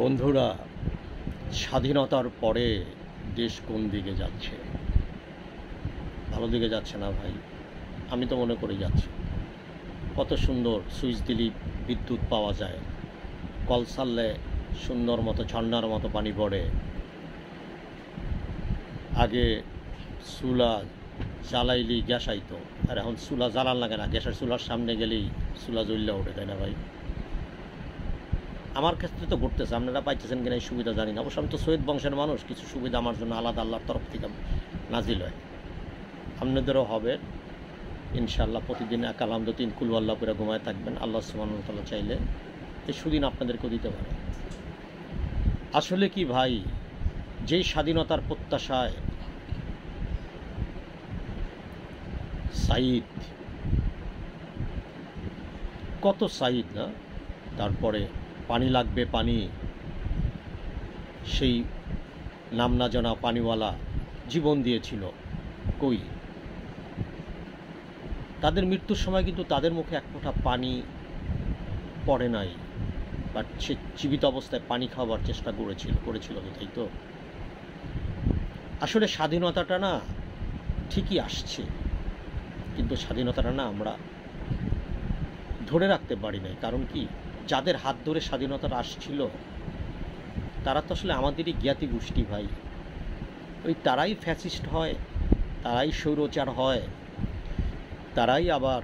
বন্ধুরা স্বাধীনতার পরে দেশ কোন দিকে যাচ্ছে ভালো দিকে যাচ্ছে না ভাই আমি তো মনে করে যাচ্ছি কত সুন্দর সুইচ দিলি বিদ্যুৎ পাওয়া যায় কল সারলে সুন্দর মতো ঝর্নার মতো পানি পড়ে আগে চুলা জ্বালাইলি গ্যাস আইতো আর এখন চুলা জ্বালান লাগে না গ্যাসের চুলার সামনে গেলেই চুলা জ্বললে ওঠে তাই না ভাই আমার ক্ষেত্রে তো ঘটতেছে আপনারা পাইতেছেন কিনা এই সুবিধা জানি না অবশ্য আমি তো সৈয়দ বংশের মানুষ কিছু সুবিধা আমার জন্য আলাদা আল্লাহর তরফ থেকে নাজিল হয় আপনাদেরও হবে ইনশাআল্লাহ প্রতিদিন এক আলহামদ তিন কুলু আল্লাহ করে ঘুমায় থাকবেন আল্লাহ সুবাহতাল্লাহ চাইলে এই সুদিন আপনাদেরকেও দিতে পারে আসলে কি ভাই যেই স্বাধীনতার প্রত্যাশায় সাইদ কত সাইদ না তারপরে পানি লাগবে পানি সেই নাম না জানা পানিওয়ালা জীবন দিয়েছিল কই তাদের মৃত্যুর সময় কিন্তু তাদের মুখে এক ফোঁটা পানি পড়ে নাই বাট সে জীবিত অবস্থায় পানি খাওয়ার চেষ্টা করেছিল করেছিল তো তাই তো আসলে স্বাধীনতাটা না ঠিকই আসছে কিন্তু স্বাধীনতাটা না আমরা ধরে রাখতে পারি নাই কারণ কি যাদের হাত ধরে স্বাধীনতার আসছিল তারা তো আসলে আমাদেরই জ্ঞাতি গোষ্ঠী ভাই ওই তারাই ফ্যাসিস্ট হয় তারাই সৌরচার হয় তারাই আবার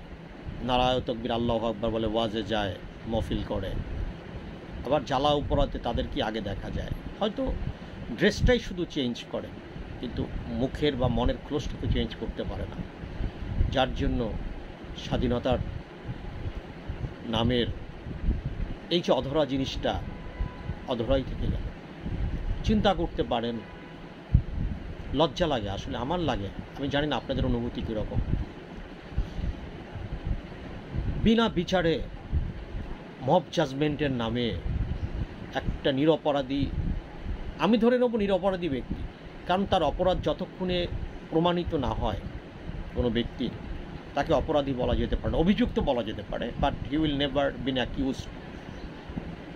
নারায় তকবির আল্লাহ আকবর বলে ওয়াজে যায় মফিল করে আবার জ্বালা উপরাতে তাদের কি আগে দেখা যায় হয়তো ড্রেসটাই শুধু চেঞ্জ করে কিন্তু মুখের বা মনের ক্লোজটাকে চেঞ্জ করতে পারে না যার জন্য স্বাধীনতার নামের এই যে অধরা জিনিসটা অধরাই থেকে গেল চিন্তা করতে পারেন লজ্জা লাগে আসলে আমার লাগে আমি জানি না আপনাদের অনুভূতি কীরকম বিনা বিচারে মব জাজমেন্টের নামে একটা নিরপরাধী আমি ধরে নেব নিরপরাধী ব্যক্তি কারণ তার অপরাধ যতক্ষণে প্রমাণিত না হয় কোনো ব্যক্তির তাকে অপরাধী বলা যেতে পারে অভিযুক্ত বলা যেতে পারে but he will never been accused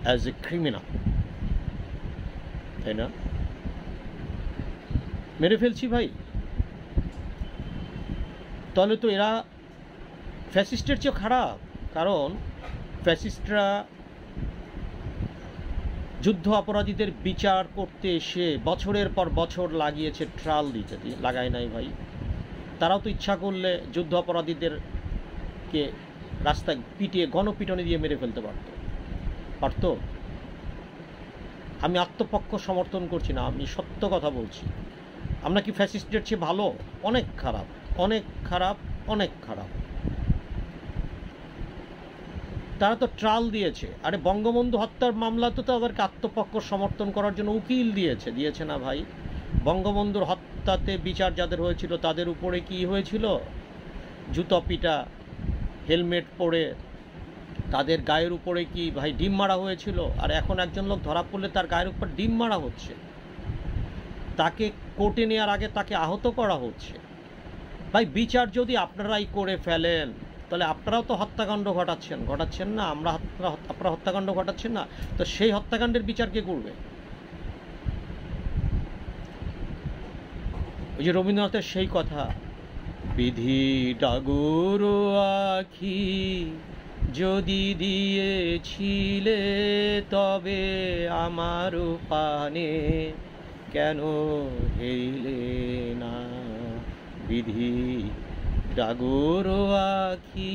as a criminal তাই না মেরে ফেলছি ভাই তাহলে তো এরা ফ্যাসিস্টের চেয়ে খারাপ কারণ ফ্যাসিস্টরা যুদ্ধ অপরাধীদের বিচার করতে এসে বছরের পর বছর লাগিয়েছে ট্রাল দিতে লাগায় নাই ভাই তারাও তো ইচ্ছা করলে যুদ্ধ অপরাধীদেরকে রাস্তায় পিটিয়ে গণপিটনে দিয়ে মেরে ফেলতে পারতো পারত আমি আত্মপক্ষ সমর্থন করছি না আমি সত্য কথা বলছি আমরা কি ফ্যাসিস্টের চেয়ে ভালো অনেক খারাপ অনেক খারাপ অনেক খারাপ তারা তো ট্রাল দিয়েছে আরে বঙ্গবন্ধু হত্যার মামলা তো তাদেরকে আত্মপক্ষ সমর্থন করার জন্য উকিল দিয়েছে দিয়েছে না ভাই বঙ্গবন্ধুর হত্যাতে বিচার যাদের হয়েছিল তাদের উপরে কি হয়েছিল জুতো পিটা হেলমেট পরে তাদের গায়ের উপরে কি ভাই ডিম মারা হয়েছিল আর এখন একজন লোক ধরা পড়লে তার গায়ের উপর ডিম মারা হচ্ছে তাকে কোর্টে নেওয়ার আগে তাকে আহত করা হচ্ছে ভাই বিচার যদি আপনারাই করে ফেলেন তাহলে আপনারাও তো হত্যাকাণ্ড ঘটাচ্ছেন ঘটাচ্ছেন না আমরা আপনারা হত্যাকাণ্ড ঘটাচ্ছেন না তো সেই হত্যাকাণ্ডের বিচার কে করবে ওই যে রবীন্দ্রনাথের সেই কথা বিধি ডাগুর আখি যদি দিয়েছিলে তবে আমার পানে কেন হেলে না বিধি ডাগর আখি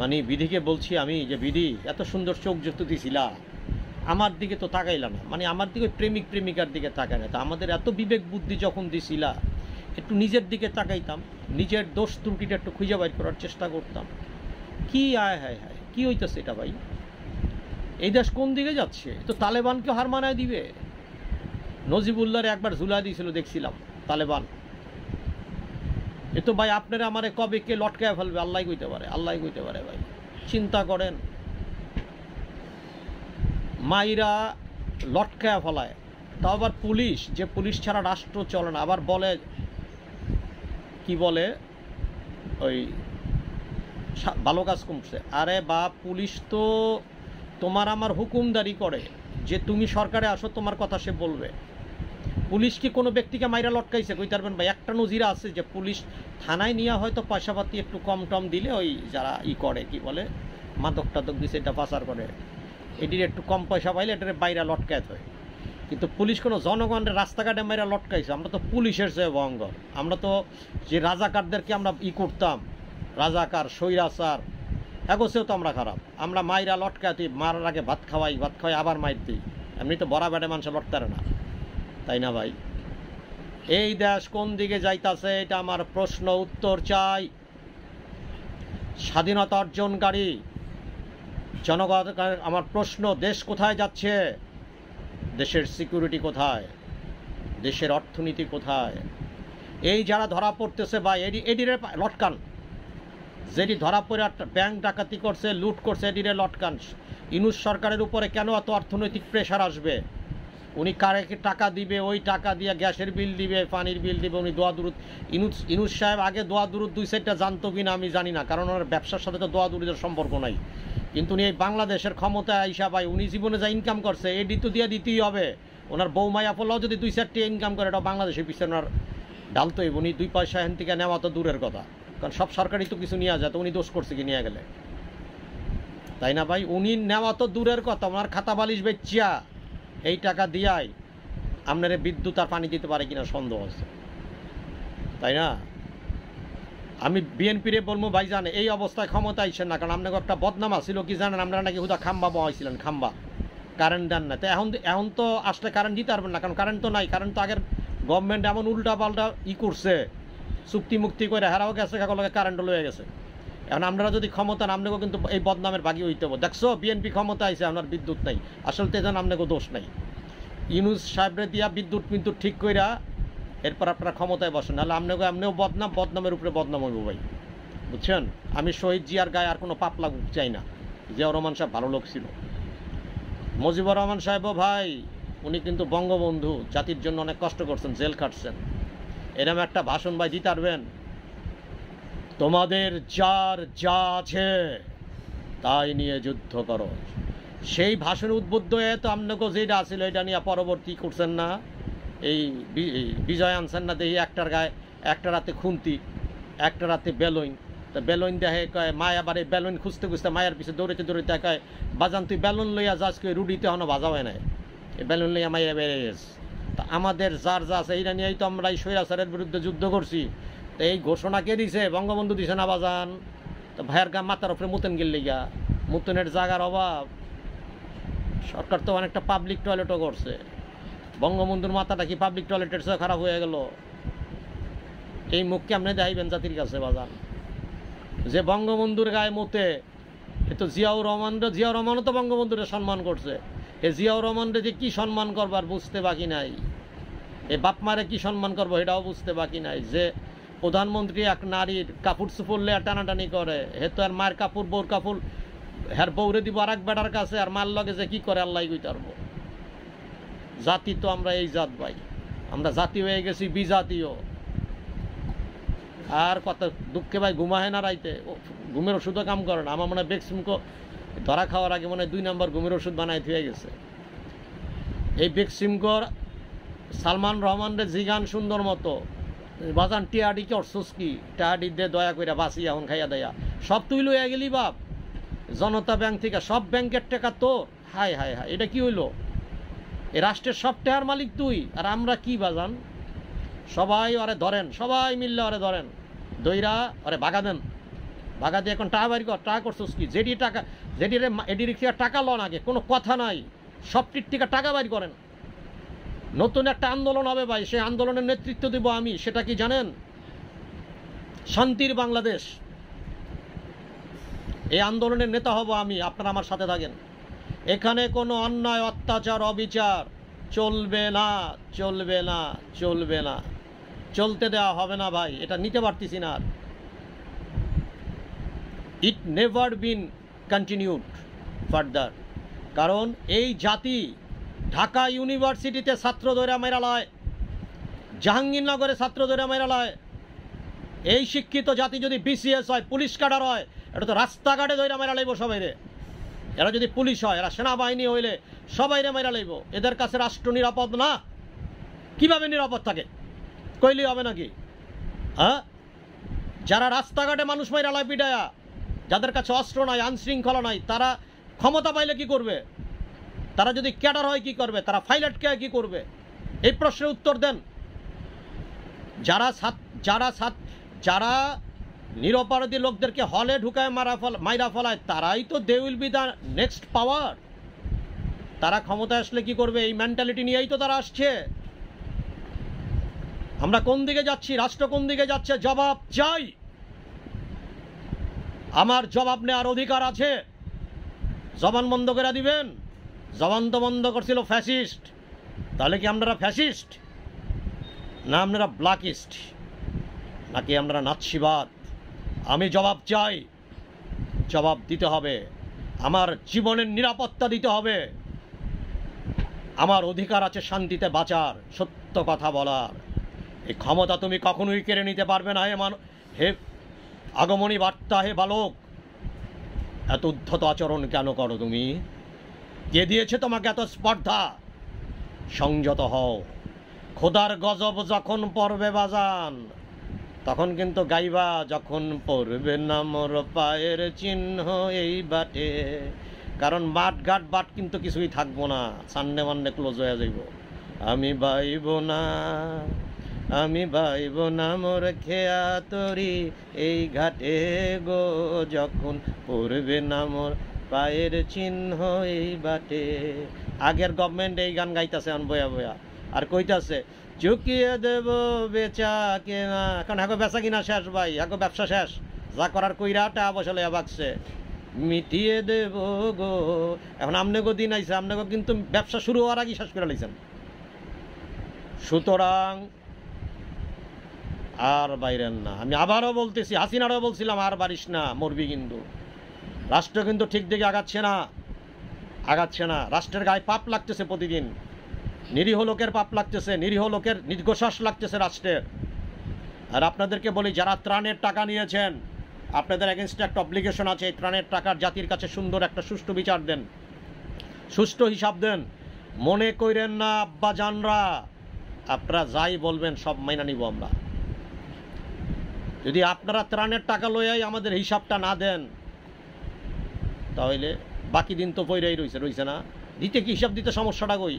মানে বিধিকে বলছি আমি যে বিধি এত সুন্দর চোখ যুক্ত দিছিলা আমার দিকে তো তাকাইল না মানে আমার দিকে প্রেমিক প্রেমিকার দিকে তাকায় না তা আমাদের এত বিবেক বুদ্ধি যখন দিছিলা একটু নিজের দিকে তাকাইতাম নিজের দোষ ত্রুটিটা একটু খুঁজে বাইর করার চেষ্টা করতাম কি আয় হায় হায় কি হইতেছে এটা ভাই এই দেশ কোন দিকে যাচ্ছে তো তালেবানকে হার মানায় দিবে নজিবুল্লাহরে একবার ঝুলা দিয়েছিল দেখছিলাম তালেবান এ তো ভাই আপনারা আমারে কবে কে লটকায় ফেলবে আল্লাহ কইতে পারে আল্লাহ কইতে পারে ভাই চিন্তা করেন মাইরা লটকায় ফলায় তাও আবার পুলিশ যে পুলিশ ছাড়া রাষ্ট্র চলে না আবার বলে কি বলে ওই ভালো কাজ কমছে আরে বা পুলিশ তো তোমার আমার হুকুমদারি করে যে তুমি সরকারে আসো তোমার কথা সে বলবে পুলিশ কি কোনো ব্যক্তিকে মাইরা লটকাইছে কই পারবেন ভাই একটা নজিরা আছে যে পুলিশ থানায় নিয়ে হয়তো পয়সাপাতি একটু কম টম দিলে ওই যারা ই করে কি বলে মাদক টাদক দিছে এটা পাচার করে এটির একটু কম পয়সা পাইলে এটার বাইরা লটকায় হয় কিন্তু পুলিশ কোনো জনগণের রাস্তাঘাটে মাইরা লটকাইছে আমরা তো পুলিশের চেয়ে ভয়ঙ্কর আমরা তো যে রাজাকারদেরকে আমরা ই করতাম রাজাকার সৈরাচার এগোছেও তো আমরা খারাপ আমরা মাইরা দিই মারার আগে ভাত খাওয়াই ভাত খাওয়াই আবার মাইর দিই এমনি তো বড়া বেড়ে মানুষ লটকারে না তাই না ভাই এই দেশ কোন দিকে যাইতাছে এটা আমার প্রশ্ন উত্তর চাই স্বাধীনতা অর্জনকারী জনগণ আমার প্রশ্ন দেশ কোথায় যাচ্ছে দেশের সিকিউরিটি কোথায় দেশের অর্থনীতি কোথায় এই যারা ধরা পড়তেছে বা এডি এডিরে লটকান যেটি ধরা পড়ে ব্যাংক ডাকাতি করছে লুট করছে এটিরে লটকান ইনুস সরকারের উপরে কেন এত অর্থনৈতিক প্রেশার আসবে উনি কারে টাকা দিবে ওই টাকা দিয়ে গ্যাসের বিল দিবে পানির বিল দিবে উনি দোয়া দূর ইনুস ইনুস সাহেব আগে দোয়া দূর দুই সাইডটা জানতো কি না আমি জানি না কারণ ওনার ব্যবসার সাথে তো দোয়া দূরের সম্পর্ক নাই কিন্তু উনি এই বাংলাদেশের ক্ষমতা হিসাব হয় উনি জীবনে যা ইনকাম করছে এডি তো দিয়ে দিতেই হবে ওনার বৌমায়া আপলাও যদি দুই চারটি ইনকাম করে এটা বাংলাদেশের পিছনে ওনার ডালতোই উনি দুই পয়সা হেন থেকে নেওয়া তো দূরের কথা কারণ সব সরকারি তো কিছু নিয়ে যায় তো উনি দোষ করছে কি নিয়ে গেলে তাই না ভাই উনি নেওয়া তো দূরের কথা ওনার খাতা বালিশ বেচিয়া এই টাকা দিয়াই আপনার বিদ্যুৎ আর পানি দিতে পারে কিনা সন্দেহ আছে তাই না আমি বিএনপিরে বলবো ভাই জানে এই অবস্থায় ক্ষমতা আইসেন না কারণ আপনাকে একটা বদনাম আসছিল কি জানেন আপনারা নাকি হুদা খাম্বা বহাইছিলেন খাম্বা কারেন্ট দেন না তো এখন এখন তো আসলে কারেন্ট দিতে পারবেন না কারণ কারেন্ট তো নাই কারেন্ট তো আগের গভর্নমেন্ট এমন উল্টা পাল্টা ই করছে চুক্তি মুক্তি করে হারাও গেছে কাকলকে কারেন্ট লয়ে গেছে এখন আমরা যদি ক্ষমতা নামলেও কিন্তু এই বদনামের ভাগি হইতে হবে দেখছো বিএনপি ক্ষমতা আছে আপনার বিদ্যুৎ নাই আসলে তেজন আপনাকে দোষ নাই ইউনুস সাহেবরে দিয়া বিদ্যুৎ কিন্তু ঠিক কইরা এরপর আপনারা ক্ষমতায় বসেন নাহলে আপনাকে এমনিও বদনাম বদনামের উপরে বদনাম হইব ভাই বুঝছেন আমি শহীদ জিয়ার গায়ে আর কোনো পাপ লাগুক চাই না জিয়াউর রহমান সাহেব ভালো লোক ছিল মুজিবুর রহমান সাহেবও ভাই উনি কিন্তু বঙ্গবন্ধু জাতির জন্য অনেক কষ্ট করছেন জেল খাটছেন এরম একটা ভাষণ বাজি তারবেন তোমাদের যার যা আছে তাই নিয়ে যুদ্ধ করো সেই ভাষণ উদ্বুদ্ধ হয়ে তো আপনাকে যেটা আসিল এটা নিয়ে পরবর্তী করছেন না এই বিজয় আনছেন না দেখি একটার গায়ে একটা রাতে খুন্তি একটা রাতে বেলুন তা বেলুন দেখে কয় মায়া আবার এই বেলুন খুঁজতে খুঁজতে মায়ের পিছিয়ে দৌড়েতে দৌড়েতে কয় বাজান তুই বেলুন লইয়া যাস কই রুডিতে হনো বাজাও নাই এই বেলুন লইয়া মায়া বেড়ে গেছে তা আমাদের যার যা আছে এইটা নিয়েই তো আমরা এই স্বৈরাচারের বিরুদ্ধে যুদ্ধ করছি তো এই ঘোষণা কে দিছে বঙ্গবন্ধু দিছে না বাজান তো ভাইয়ের গা মাথার ওপরে মুতেন গেল লিগা মুতনের জাগার অভাব সরকার তো অনেকটা পাবলিক টয়লেটও করছে বঙ্গবন্ধুর মাথাটা কি পাবলিক টয়লেটের চেয়ে খারাপ হয়ে গেল এই মুখকে আপনি দেখাইবেন জাতির কাছে বাজান যে বঙ্গবন্ধুর গায়ে মতে এ তো জিয়াউর রহমান জিয়াউর রহমানও তো বঙ্গবন্ধুরে সম্মান করছে এ জিয়াউর রহমানরে যে কি সম্মান করবার বুঝতে বাকি নাই এ বাপমারে কি সম্মান করবো এটাও বুঝতে বাকি নাই যে প্রধানমন্ত্রী এক নারীর কাপড় চুপড় লে টানাটানি করে হে তো আর মায়ের কাপড় বউর কাপড় হ্যার বৌরে দিব আর এক বেটার কাছে আর মার লগে যে কি করে আল্লাহ কই তারব জাতি তো আমরা এই জাত ভাই আমরা জাতি হয়ে গেছি বিজাতীয় আর কত দুঃখে ভাই ঘুমাহে না রাইতে ঘুমের ওষুধও কাম করে না আমার মনে হয় বেক্সিমকো ধরা খাওয়ার আগে মনে হয় দুই নম্বর ঘুমের ওষুধ বানায় থুয়ে গেছে এই বেক্সিমগড় সালমান রহমানের জি গান সুন্দর মতো বাজান টিয়াডি কে অর্সুস কি টিয়াডি দে দয়া কইরা বাসি এখন খাইয়া দেয়া সব তুই লইয়া গেলি বাপ জনতা ব্যাংক থেকে সব ব্যাংকের টাকা তোর হায় হায় হায় এটা কি হইলো এ রাষ্ট্রের সব টেয়ার মালিক তুই আর আমরা কি বাজান সবাই ওরে ধরেন সবাই মিললে ওরে ধরেন দইরা ওরে বাগা দেন ভাগা দিয়ে এখন টাকা বাড়ি কর টাকা করছিস কি যেটি টাকা জেডির এডি থেকে টাকা লন আগে কোনো কথা নাই সব টিকা টাকা বাড়ি করেন নতুন একটা আন্দোলন হবে ভাই সেই আন্দোলনের নেতৃত্ব দেব আমি সেটা কি জানেন শান্তির বাংলাদেশ এই আন্দোলনের নেতা হব আমি আপনারা আমার সাথে থাকেন এখানে কোনো অন্যায় অত্যাচার অবিচার চলবে না চলবে না চলবে না চলতে দেওয়া হবে না ভাই এটা নিতে পারতেছি না আর it never been continued further কারণ এই জাতি ঢাকা ইউনিভার্সিটিতে ছাত্র ধৈরা মেরালয় জাহাঙ্গীরনগরে ছাত্র ধৈরা মেরালয় এই শিক্ষিত জাতি যদি বিসিএস হয় পুলিশ কাডার হয় এটা তো রাস্তাঘাটে দৈরা মেরা লাগবো সবাই এরা যদি পুলিশ হয় এরা সেনাবাহিনী হইলে সবাই রে মেরা লাগবো এদের কাছে রাষ্ট্র নিরাপদ না কিভাবে নিরাপদ থাকে কইলেই হবে নাকি হ্যাঁ যারা রাস্তাঘাটে মানুষ মাইরা লাই পিডায়া যাদের কাছে অস্ত্র নয় আইনশৃঙ্খলা নয় তারা ক্ষমতা পাইলে কি করবে তারা যদি ক্যাডার হয় কি করবে তারা ফাইলটকে কি করবে এই প্রশ্নের উত্তর দেন যারা সাত যারা সাত যারা নিরপরাধী লোকদেরকে হলে ঢুকায় মারা ফল মাইরা ফলায় তারাই তো they will be the next power তারা ক্ষমতা আসলে কি করবে এই মেন্টালিটি নিয়েই তো তারা আসছে আমরা কোন দিকে যাচ্ছি রাষ্ট্র কোন দিকে যাচ্ছে জবাব চাই আমার জবাব নেওয়ার অধিকার আছে জবান বন্ধ করে দিবেন জবান তো বন্ধ করছিল ফ্যাসিস্ট তাহলে কি আপনারা ফ্যাসিস্ট না আপনারা ব্ল্যাকিস্ট নাকি আপনারা নাৎসিবাদ আমি জবাব চাই জবাব দিতে হবে আমার জীবনের নিরাপত্তা দিতে হবে আমার অধিকার আছে শান্তিতে বাঁচার সত্য কথা বলার এই ক্ষমতা তুমি কখনোই কেড়ে নিতে পারবে না হে মানুষ হে আগমনী বার্তা হে বালক এত উদ্ধত আচরণ কেন করো তুমি কে দিয়েছে তোমাকে এত স্পর্ধা সংযত হও খোদার গজব যখন পড়বে বাজান তখন কিন্তু গাইবা যখন পড়বে নামর পায়ের চিহ্ন এই বাটে কারণ মাঠ ঘাট বাট কিন্তু কিছুই থাকবো না সানডে মানডে ক্লোজ হয়ে যাইব আমি বাইব না আমি বাইব না মোর খেয়া তরি এই ঘাটে গো যখন পড়বে না মোর পায়ের চিহ্ন এই বাটে আগের গভর্নমেন্ট এই গান গাইতেছে আন বয়া বয়া আর কইতাছে চুকিয়ে দেব বেচা কেনা না এখন বেচা কিনা শেষ ভাই এখন ব্যবসা শেষ যা করার কইরা টাকা পয়সা লয়া বাগছে মিটিয়ে দেব গো এখন গো দিন আইসে গো কিন্তু ব্যবসা শুরু হওয়ার আগেই শেষ করে লাইছেন সুতরাং আর বাইরেন না আমি আবারও বলতেছি হাসিনারও বলছিলাম আর বাড়িস না মরবি কিন্তু রাষ্ট্র কিন্তু ঠিক দিকে আগাচ্ছে না আগাচ্ছে না রাষ্ট্রের গায়ে পাপ লাগতেছে প্রতিদিন নিরীহ লোকের পাপ লাগতেছে নিরীহ লোকের নির্ঘশ্বাস লাগতেছে রাষ্ট্রের আর আপনাদেরকে বলি যারা ত্রাণের টাকা নিয়েছেন আপনাদের অ্যাগেনস্টে একটা অব্লিগেশন আছে এই ত্রাণের টাকার জাতির কাছে সুন্দর একটা সুষ্ঠু বিচার দেন সুষ্ঠু হিসাব দেন মনে করেন না আব্বা জানরা আপনারা যাই বলবেন সব মাইনা নিব আমরা যদি আপনারা ত্রাণের টাকা লইয়াই আমাদের হিসাবটা না দেন তাহলে বাকি দিন তো পৈরাই রয়েছে রয়েছে না দিতে কি হিসাব দিতে সমস্যাটা কই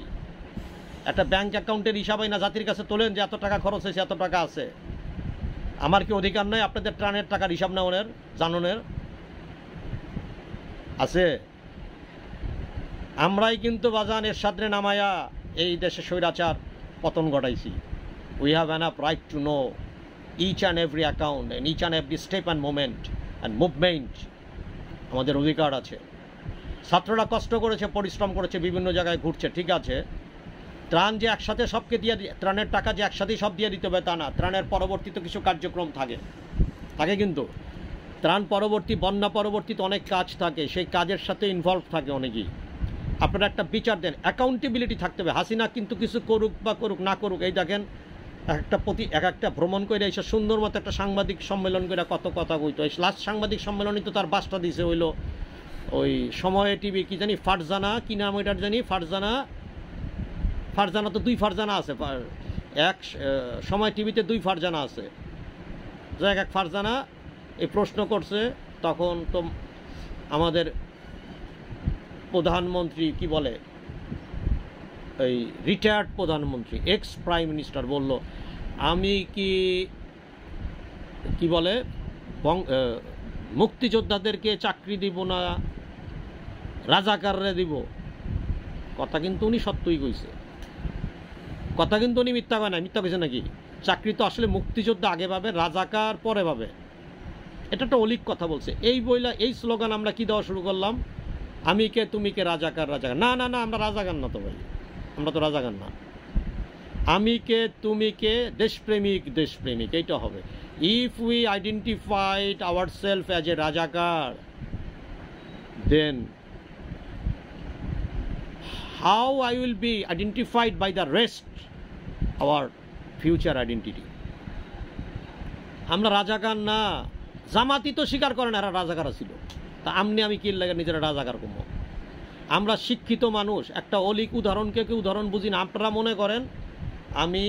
একটা ব্যাংক অ্যাকাউন্টের হিসাবই না জাতির কাছে তোলেন যে এত টাকা খরচ হয়েছে এত টাকা আছে আমার কি অধিকার নয় আপনাদের ত্রাণের টাকার হিসাব নেওয়ার জাননের আছে আমরাই কিন্তু বাজান এর সাদরে নামায়া এই দেশে স্বৈরাচার পতন ঘটাইছি we have an up right to know each and every account and each and every step and moment and movement আমাদের অধিকার আছে ছাত্ররা কষ্ট করেছে পরিশ্রম করেছে বিভিন্ন জায়গায় ঘুরছে ঠিক আছে ত্রাণ যে একসাথে সবকে দিয়ে ত্রাণের টাকা যে একসাথেই সব দিয়ে দিতে হবে তা না ত্রাণের পরবর্তীতে কিছু কার্যক্রম থাকে থাকে কিন্তু ত্রাণ পরবর্তী বন্যা পরবর্তীতে অনেক কাজ থাকে সেই কাজের সাথে ইনভলভ থাকে অনেকেই আপনারা একটা বিচার দেন অ্যাকাউন্টেবিলিটি থাকতে হবে হাসিনা কিন্তু কিছু করুক বা করুক না করুক এই দেখেন একটা প্রতি এক একটা ভ্রমণ করে এসে সুন্দর মতো একটা সাংবাদিক সম্মেলন করে কত কথা কইতো এই লাস্ট সাংবাদিক সম্মেলনই তো তার বাসটা দিছে হইলো ওই সময় টিভি কি জানি ফারজানা কি নাম ওইটার জানি ফারজানা ফারজানা তো দুই ফারজানা আছে এক সময় টিভিতে দুই ফারজানা আছে যাই এক ফারজানা এই প্রশ্ন করছে তখন তো আমাদের প্রধানমন্ত্রী কি বলে এই রিটায়ার্ড প্রধানমন্ত্রী এক্স প্রাইম মিনিস্টার বলল আমি কি কি বলে মুক্তিযোদ্ধাদেরকে চাকরি দিব না রাজাকাররে দিব কথা কিন্তু উনি সত্যই কইছে কথা কিন্তু উনি মিথ্যা কয় না মিথ্যা কইছে নাকি চাকরি তো আসলে মুক্তিযোদ্ধা আগে পাবে রাজাকার পরে পাবে এটা একটা অলিক কথা বলছে এই বইলা এই স্লোগান আমরা কি দেওয়া শুরু করলাম আমি কে তুমি কে রাজাকার রাজাকার না না না আমরা রাজাকার না তো ভাই আমরা তো রাজাকার না আমি কে তুমি কে দেশপ্রেমিক দেশপ্রেমিক এইটা হবে if we identified our self as a razakar then how I will be identified by the rest our future identity আমরা রাজাকার না জামাতি তো স্বীকার করে না এরা রাজাকার ছিল তা আমনি আমি কি লাগে নিজেরা রাজাকার কমো আমরা শিক্ষিত মানুষ একটা অলিক উদাহরণকে কি উদাহরণ বুঝি না আপনারা মনে করেন আমি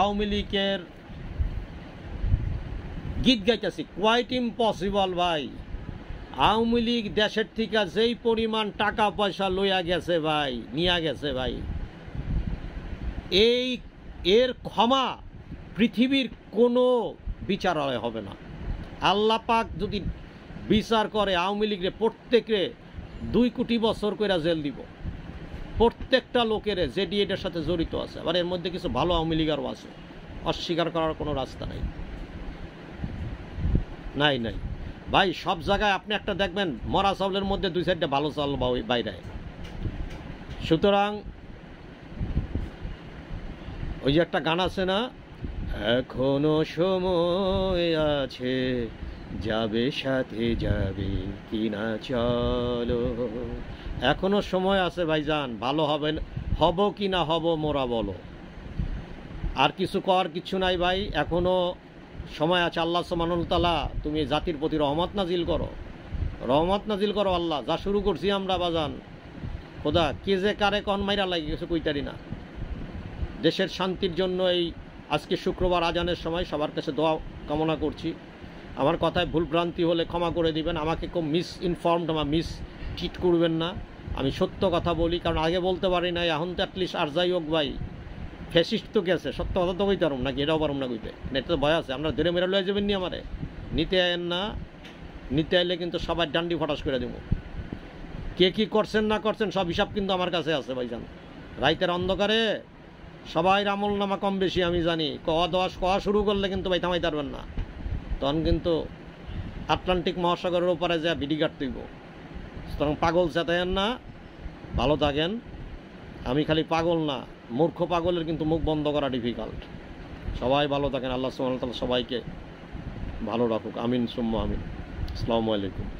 আওয়ামী লীগের গীত গাইতেছি কোয়াইট ইম্পসিবল ভাই আওয়ামী লীগ দেশের থেকে যেই পরিমাণ টাকা পয়সা লইয়া গেছে ভাই নিয়া গেছে ভাই এই এর ক্ষমা পৃথিবীর কোনো বিচারালয় হবে না আল্লাপাক যদি বিচার করে আওয়ামী লীগের প্রত্যেকে দুই কোটি বছর কইরা জেল দিব প্রত্যেকটা লোকেরে জেডি সাথে জড়িত আছে আবার এর মধ্যে কিছু ভালো আওয়ামী লীগারও আছে অস্বীকার করার কোনো রাস্তা নাই নাই নাই ভাই সব জায়গায় আপনি একটা দেখবেন মরা চাউলের মধ্যে দুই চারটা ভালো চাউল বাইরে সুতরাং ওই যে একটা গান আছে না এখনো সময় আছে যাবে সাথে যাবে কিনা চলো এখনো সময় আছে ভাইজান ভালো হবে হব কি না হব মোরা বলো আর কিছু কর কিছু নাই ভাই এখনো সময় আছে আল্লাহ সমানুলতালা তুমি জাতির প্রতি রহমত নাজিল করো রহমত নাজিল করো আল্লাহ যা শুরু করছি আমরা বাজান খোদা কে যে কারে কন মাইরা লাগে কিছু কইতারি না দেশের শান্তির জন্য এই আজকে শুক্রবার আজানের সময় সবার কাছে দোয়া কামনা করছি আমার কথায় ভুলভ্রান্তি হলে ক্ষমা করে দিবেন আমাকে খুব মিস বা মিস ট্রিট করবেন না আমি সত্য কথা বলি কারণ আগে বলতে পারি না এখন তো অ্যাটলিস্ট আর যাই হোক ভাই ফেসিস্ট তো গেছে সত্য কথা তো কইতে পারুম নাকি এটাও পারুম না কইতে এটা তো ভয় আছে আপনার ধরে মেরে লয়ে যাবেন নি আমারে নিতে আয়েন না নিতে আইলে কিন্তু সবাই ডান্ডি ফটাস করে দেবো কে কী করছেন না করছেন সব হিসাব কিন্তু আমার কাছে আছে জান রাইতের অন্ধকারে সবাই রামল নামা কম বেশি আমি জানি ক দশ ক শুরু করলে কিন্তু ভাই থামাই পারবেন না তখন কিন্তু আটলান্টিক মহাসাগরের ওপারে যা বিডি গাড়তেইব সুতরাং পাগল চেতায়েন না ভালো থাকেন আমি খালি পাগল না মূর্খ পাগলের কিন্তু মুখ বন্ধ করা ডিফিকাল্ট সবাই ভালো থাকেন আল্লাহ সুমান সবাইকে ভালো রাখুক আমিন সুম্ম আমিন আসসালামু আলাইকুম